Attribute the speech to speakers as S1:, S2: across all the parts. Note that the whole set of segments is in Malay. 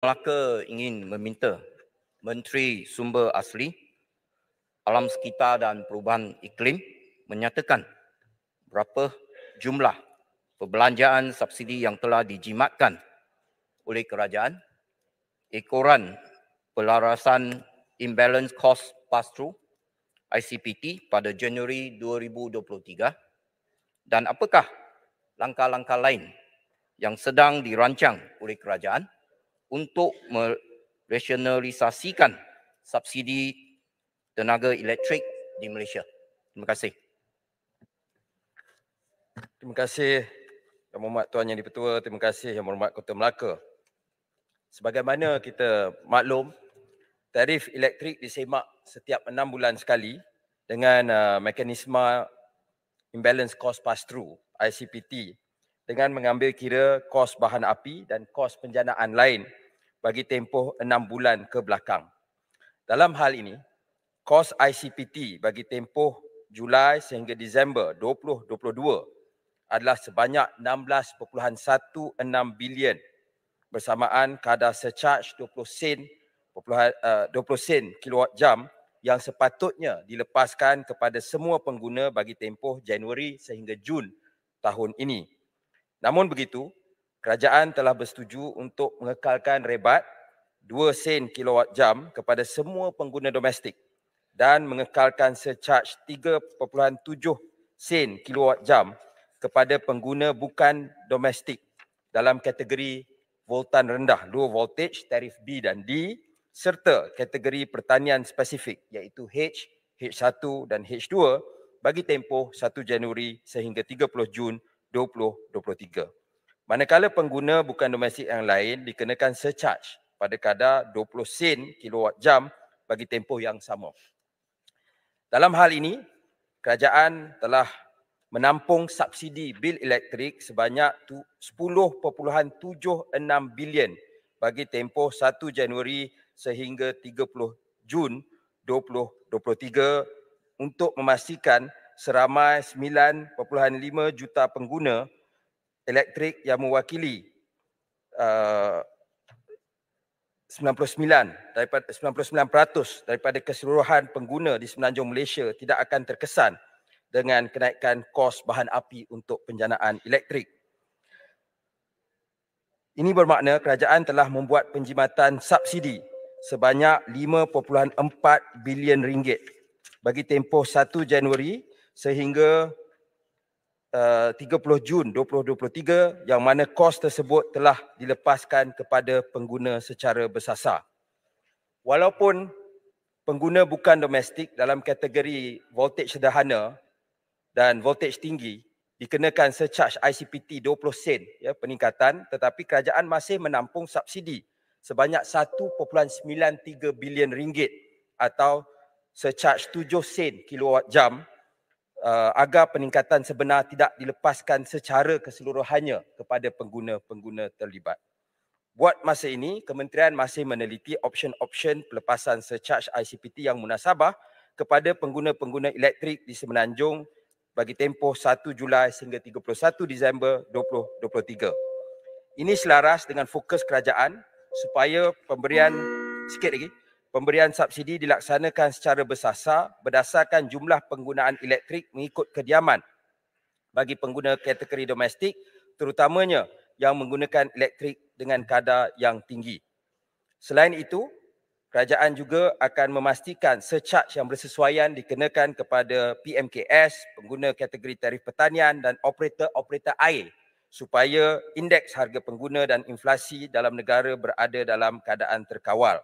S1: Melaka ingin meminta Menteri Sumber Asli Alam Sekitar dan Perubahan Iklim menyatakan berapa jumlah perbelanjaan subsidi yang telah dijimatkan oleh kerajaan ekoran pelarasan imbalance cost pass-through ICPT pada Januari 2023 dan apakah langkah-langkah lain yang sedang dirancang oleh kerajaan untuk merasionalisasikan subsidi tenaga elektrik di Malaysia. Terima kasih. Terima
S2: kasih Yang Berhormat Tuan Yang Dipertua, terima kasih Yang Berhormat Kota Melaka. Sebagaimana kita maklum, tarif elektrik disemak setiap enam bulan sekali dengan uh, mekanisme imbalance cost pass-through ICPT dengan mengambil kira kos bahan api dan kos penjanaan lain bagi tempoh enam bulan ke belakang. Dalam hal ini, kos ICPT bagi tempoh Julai sehingga Disember 2022 adalah sebanyak 16.16 bilion bersamaan kadar surcharge 20 sen 20 eh, sen kilowatt jam yang sepatutnya dilepaskan kepada semua pengguna bagi tempoh Januari sehingga Jun tahun ini. Namun begitu, kerajaan telah bersetuju untuk mengekalkan rebat 2 sen kilowatt jam kepada semua pengguna domestik dan mengekalkan surcharge 3.7 sen kilowatt jam kepada pengguna bukan domestik dalam kategori voltan rendah, low voltage, tarif B dan D serta kategori pertanian spesifik iaitu H, H1 dan H2 bagi tempoh 1 Januari sehingga 30 Jun 2023. Manakala pengguna bukan domestik yang lain dikenakan surcharge pada kadar 20 sen kilowatt jam bagi tempoh yang sama. Dalam hal ini, kerajaan telah menampung subsidi bil elektrik sebanyak 10.76 bilion bagi tempoh 1 Januari sehingga 30 Jun 2023 untuk memastikan seramai 9.5 juta pengguna elektrik yang mewakili uh, 99 daripada 99% daripada keseluruhan pengguna di semenanjung Malaysia tidak akan terkesan dengan kenaikan kos bahan api untuk penjanaan elektrik. Ini bermakna kerajaan telah membuat penjimatan subsidi sebanyak 5.4 bilion ringgit bagi tempoh 1 Januari sehingga 30 eh, Jun 2023 yang mana kos tersebut telah dilepaskan kepada pengguna secara bersasar. Walaupun pengguna bukan domestik dalam kategori voltage sederhana dan voltage tinggi dikenakan surcharge ICPT 20 sen ya peningkatan tetapi kerajaan masih menampung subsidi sebanyak 1.93 bilion ringgit atau surcharge 7 sen kilowatt jam uh, agar peningkatan sebenar tidak dilepaskan secara keseluruhannya kepada pengguna-pengguna terlibat. Buat masa ini, Kementerian masih meneliti option-option pelepasan secharge ICPT yang munasabah kepada pengguna-pengguna elektrik di Semenanjung bagi tempoh 1 Julai sehingga 31 Disember 2023. Ini selaras dengan fokus kerajaan supaya pemberian sikit lagi pemberian subsidi dilaksanakan secara bersasar berdasarkan jumlah penggunaan elektrik mengikut kediaman bagi pengguna kategori domestik terutamanya yang menggunakan elektrik dengan kadar yang tinggi. Selain itu, kerajaan juga akan memastikan surcharge yang bersesuaian dikenakan kepada PMKS, pengguna kategori tarif pertanian dan operator-operator air supaya indeks harga pengguna dan inflasi dalam negara berada dalam keadaan terkawal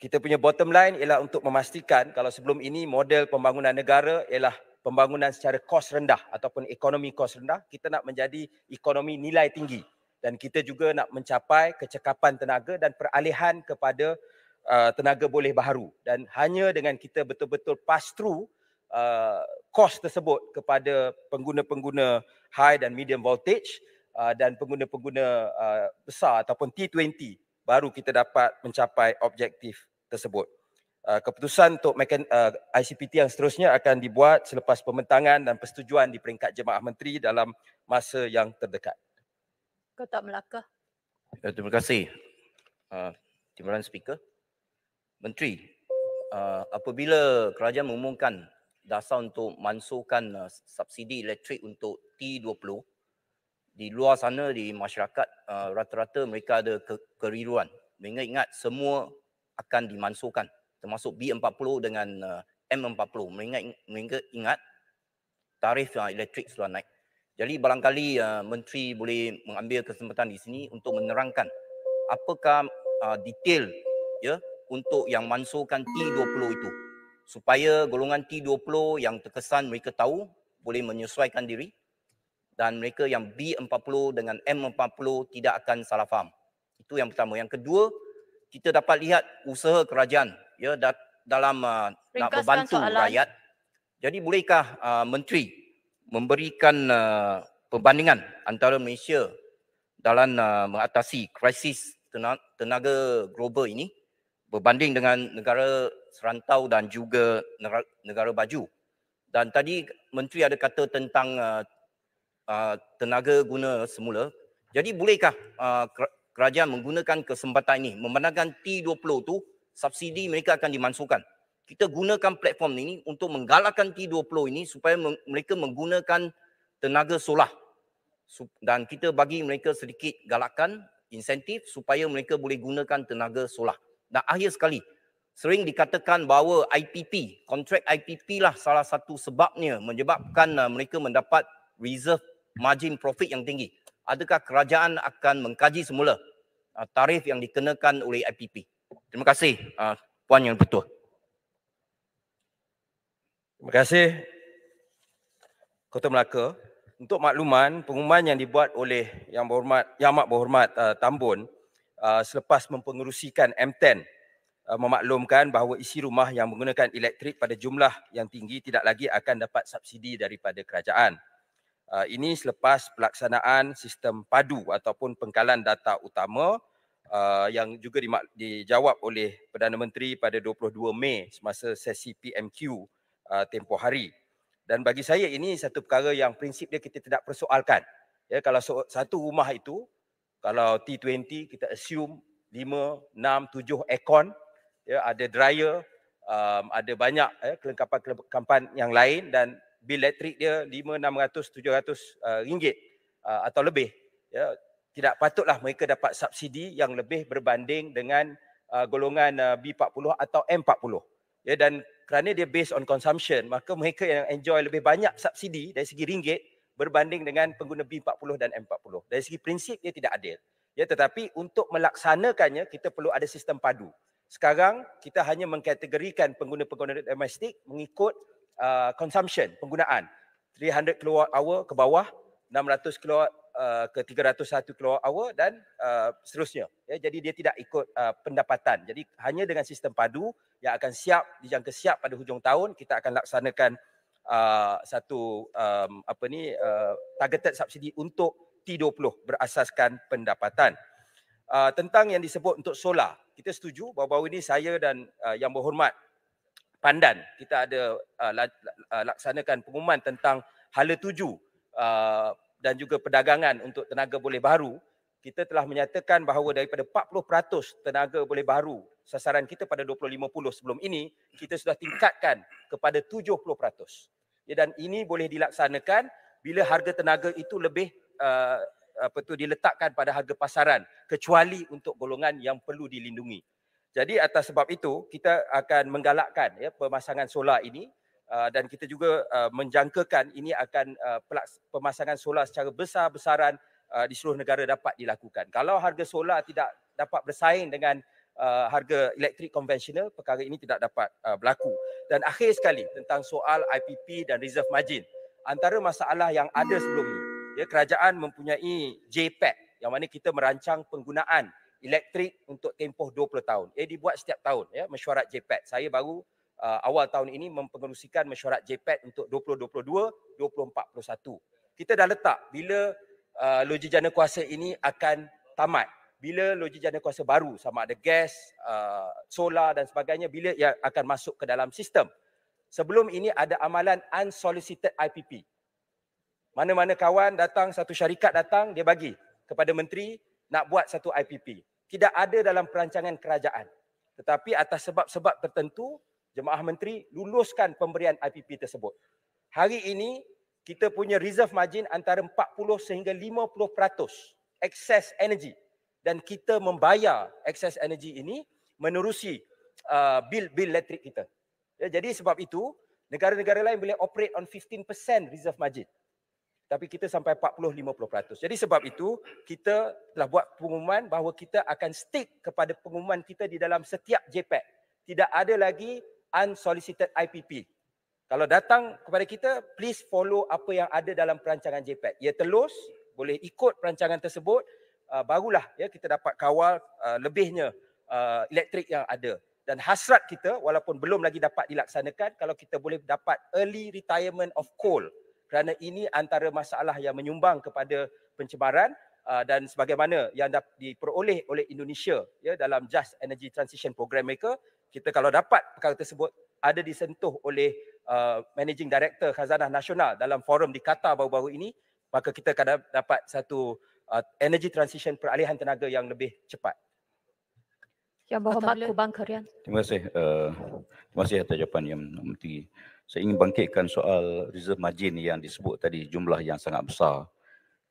S2: kita punya bottom line ialah untuk memastikan kalau sebelum ini model pembangunan negara ialah pembangunan secara kos rendah ataupun ekonomi kos rendah, kita nak menjadi ekonomi nilai tinggi dan kita juga nak mencapai kecekapan tenaga dan peralihan kepada uh, tenaga boleh baharu dan hanya dengan kita betul-betul pass through uh, kos tersebut kepada pengguna-pengguna high dan medium voltage uh, dan pengguna-pengguna uh, besar ataupun T20 baru kita dapat mencapai objektif tersebut. Ah, keputusan untuk ah, ICPT yang seterusnya akan dibuat selepas pembentangan dan persetujuan di peringkat jemaah menteri dalam masa yang terdekat. Kota Melaka. Ya,
S1: terima kasih. Ah, Timuran Speaker. Menteri, apabila kerajaan mengumumkan dasar untuk mansuhkan subsidi elektrik untuk T20, di luar sana di masyarakat rata-rata mereka ada keriruan. Mereka ingat semua akan dimansuhkan termasuk B40 dengan M40 Mereka mengingat ingat tarif elektrik sudah naik. Jadi barangkali uh, menteri boleh mengambil kesempatan di sini untuk menerangkan apakah uh, detail ya untuk yang mansuhkan T20 itu supaya golongan T20 yang terkesan mereka tahu boleh menyesuaikan diri dan mereka yang B40 dengan M40 tidak akan salah faham. Itu yang pertama. Yang kedua, kita dapat lihat usaha kerajaan ya dalam uh, nak membantu soalan. rakyat. Jadi bolehkah uh, menteri memberikan uh, perbandingan antara Malaysia dalam uh, mengatasi krisis tenaga global ini berbanding dengan negara serantau dan juga negara baju. Dan tadi menteri ada kata tentang uh, uh, tenaga guna semula. Jadi bolehkah uh, kerajaan menggunakan kesempatan ini memenangkan T20 tu subsidi mereka akan dimansuhkan. Kita gunakan platform ini untuk menggalakkan T20 ini supaya mereka menggunakan tenaga solar. Dan kita bagi mereka sedikit galakan insentif supaya mereka boleh gunakan tenaga solar. Dan akhir sekali, sering dikatakan bahawa IPP, kontrak IPP lah salah satu sebabnya menyebabkan uh, mereka mendapat reserve margin profit yang tinggi. Adakah kerajaan akan mengkaji semula Uh, tarif yang dikenakan oleh IPP. Terima kasih uh, Puan Yang Pertua. Terima kasih Kota Melaka.
S2: Untuk makluman, pengumuman yang dibuat oleh Yang Berhormat Yang Amat Berhormat uh, Tambun uh, selepas mempengerusikan M10 uh, memaklumkan bahawa isi rumah yang menggunakan elektrik pada jumlah yang tinggi tidak lagi akan dapat subsidi daripada kerajaan. Ah, ini selepas pelaksanaan sistem padu ataupun pengkalan data utama ah, yang juga dijawab oleh Perdana Menteri pada 22 Mei semasa sesi PMQ uh, ah, tempoh hari. Dan bagi saya ini satu perkara yang prinsipnya kita tidak persoalkan. Ya, kalau satu rumah itu, kalau T20 kita assume 5, 6, 7 aircon, ya, ada dryer, um, ada banyak ya, kelengkapan-kelengkapan yang lain dan bil elektrik dia 5600 700 uh, ringgit eh, atau lebih ya tidak patutlah mereka dapat subsidi yang lebih berbanding dengan eh, golongan eh, B40 atau M40 ya dan kerana dia based on consumption maka mereka yang enjoy lebih banyak subsidi dari segi ringgit berbanding dengan pengguna B40 dan M40 dari segi prinsip dia tidak adil ya tetapi untuk melaksanakannya kita perlu ada sistem padu sekarang kita hanya mengkategorikan pengguna-pengguna domestik mengikut uh, consumption penggunaan 300 kilowatt hour ke bawah 600 kilowatt Uh, ke 301 kilowatt hour dan uh, seterusnya ya jadi dia tidak ikut uh, pendapatan jadi hanya dengan sistem padu yang akan siap dijangka siap pada hujung tahun kita akan laksanakan uh, satu um, apa ni uh, targeted subsidi untuk T20 berasaskan pendapatan uh, tentang yang disebut untuk solar kita setuju bahawa ini saya dan uh, yang berhormat pandan kita ada uh, uh, laksanakan pengumuman tentang hala tuju uh, dan juga perdagangan untuk tenaga boleh baru kita telah menyatakan bahawa daripada 40% tenaga boleh baru sasaran kita pada 2050 sebelum ini kita sudah tingkatkan kepada 70%. Ya dan ini boleh dilaksanakan bila harga tenaga itu lebih uh, apa tu diletakkan pada harga pasaran kecuali untuk golongan yang perlu dilindungi. Jadi atas sebab itu kita akan menggalakkan ya pemasangan solar ini uh, dan kita juga uh, menjangkakan ini akan uh, pemasangan solar secara besar-besaran uh, di seluruh negara dapat dilakukan. Kalau harga solar tidak dapat bersaing dengan uh, harga elektrik konvensional, perkara ini tidak dapat uh, berlaku. Dan akhir sekali tentang soal IPP dan reserve margin. Antara masalah yang ada sebelum ini, ya kerajaan mempunyai JPEG yang mana kita merancang penggunaan elektrik untuk tempoh 20 tahun. Ia dibuat setiap tahun ya mesyuarat JPET. Saya baru uh, awal tahun ini mempengerusikan mesyuarat JPET untuk 2022, 2041. Kita dah letak bila uh, loji jana kuasa ini akan tamat. Bila loji jana kuasa baru sama ada gas, uh, solar dan sebagainya bila ia akan masuk ke dalam sistem. Sebelum ini ada amalan unsolicited IPP. Mana-mana kawan datang satu syarikat datang dia bagi kepada menteri nak buat satu IPP tidak ada dalam perancangan kerajaan. Tetapi atas sebab-sebab tertentu, Jemaah Menteri luluskan pemberian IPP tersebut. Hari ini, kita punya reserve margin antara 40 sehingga 50% peratus excess energy. Dan kita membayar excess energy ini menerusi uh, bil-bil elektrik kita. Ya, jadi sebab itu, negara-negara lain boleh operate on 15% reserve margin tapi kita sampai 40-50%. Jadi sebab itu kita telah buat pengumuman bahawa kita akan stick kepada pengumuman kita di dalam setiap JPEG. Tidak ada lagi unsolicited IPP. Kalau datang kepada kita, please follow apa yang ada dalam perancangan JPEG. Ia telus, boleh ikut perancangan tersebut, uh, barulah ya kita dapat kawal uh, lebihnya uh, elektrik yang ada. Dan hasrat kita walaupun belum lagi dapat dilaksanakan kalau kita boleh dapat early retirement of coal kerana ini antara masalah yang menyumbang kepada pencemaran uh, dan sebagaimana yang dapat diperoleh oleh Indonesia ya dalam Just Energy Transition Program mereka kita kalau dapat perkara tersebut ada disentuh oleh uh, managing director khazanah nasional dalam forum di Qatar baru-baru ini maka kita akan dapat satu uh, energy transition peralihan tenaga yang lebih cepat. Yang berhormat Kubang Kerian. Terima kasih. Uh, terima kasih atas jawapan yang menteri saya ingin bangkitkan soal reserve margin yang disebut tadi jumlah yang sangat besar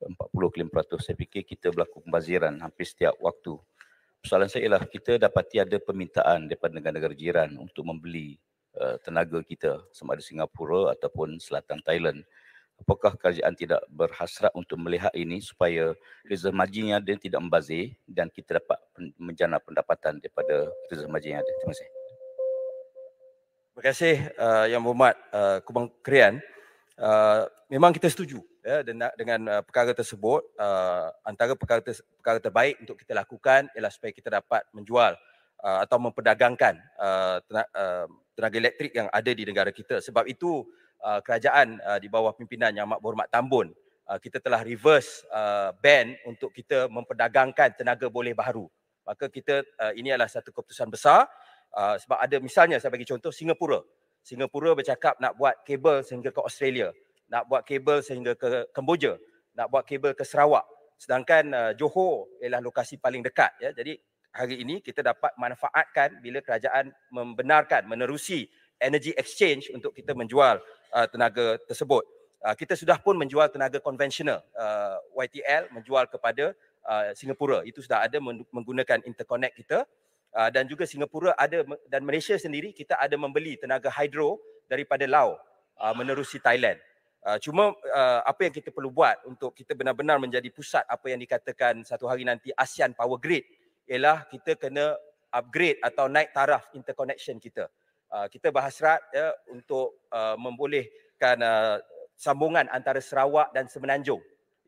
S2: 40 klaim peratus saya fikir kita berlaku pembaziran hampir setiap waktu soalan saya ialah kita dapati ada permintaan daripada negara-negara jiran untuk membeli uh, tenaga kita sama ada Singapura ataupun selatan Thailand apakah kerajaan tidak berhasrat untuk melihat ini supaya reserve margin yang ada tidak membazir dan kita
S1: dapat menjana pendapatan daripada reserve margin yang ada terima kasih
S2: Terima kasih uh, Yang Berhormat uh, Kumang Krian. Uh, memang kita setuju ya, dengan, dengan uh, perkara tersebut. Uh, antara perkara, ter, perkara terbaik untuk kita lakukan ialah supaya kita dapat menjual uh, atau memperdagangkan uh, tenaga, uh, tenaga elektrik yang ada di negara kita. Sebab itu uh, kerajaan uh, di bawah pimpinan Yang Amat Berhormat Tambun uh, kita telah reverse uh, ban untuk kita memperdagangkan tenaga boleh baru. Maka kita uh, ini adalah satu keputusan besar Ah, sebab ada misalnya saya bagi contoh Singapura. Singapura bercakap nak buat kabel sehingga ke Australia, nak buat kabel sehingga ke Kemboja, nak buat kabel ke Sarawak. Sedangkan uh, Johor ialah lokasi paling dekat ya. Jadi hari ini kita dapat manfaatkan bila kerajaan membenarkan menerusi energy exchange untuk kita menjual uh, tenaga tersebut. Uh, kita sudah pun menjual tenaga konvensional uh, YTL menjual kepada uh, Singapura. Itu sudah ada menggunakan interconnect kita. Ah, dan juga Singapura ada dan Malaysia sendiri kita ada membeli tenaga hidro daripada Laos ah, menerusi Thailand. Ah, cuma apa yang kita perlu buat untuk kita benar-benar menjadi pusat apa yang dikatakan satu hari nanti ASEAN Power Grid ialah kita kena upgrade atau naik taraf interconnection kita. Kita berhasrat ya, untuk membolehkan sambungan antara Sarawak dan Semenanjung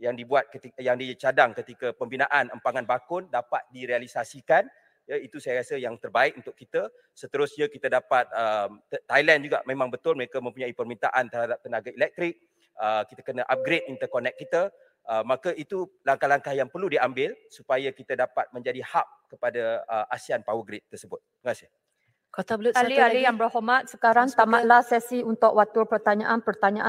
S2: yang dibuat ketika, yang dicadang ketika pembinaan empangan bakun dapat direalisasikan ya itu saya rasa yang terbaik untuk kita seterusnya kita dapat uh, Thailand juga memang betul mereka mempunyai permintaan terhadap tenaga elektrik uh, kita kena upgrade interconnect kita uh, maka itu langkah-langkah yang perlu diambil supaya kita dapat menjadi hub kepada uh, ASEAN power grid tersebut terima kasih Kota Belut satu ahli lagi. yang berhormat, sekarang tamatlah sesi untuk waktu pertanyaan-pertanyaan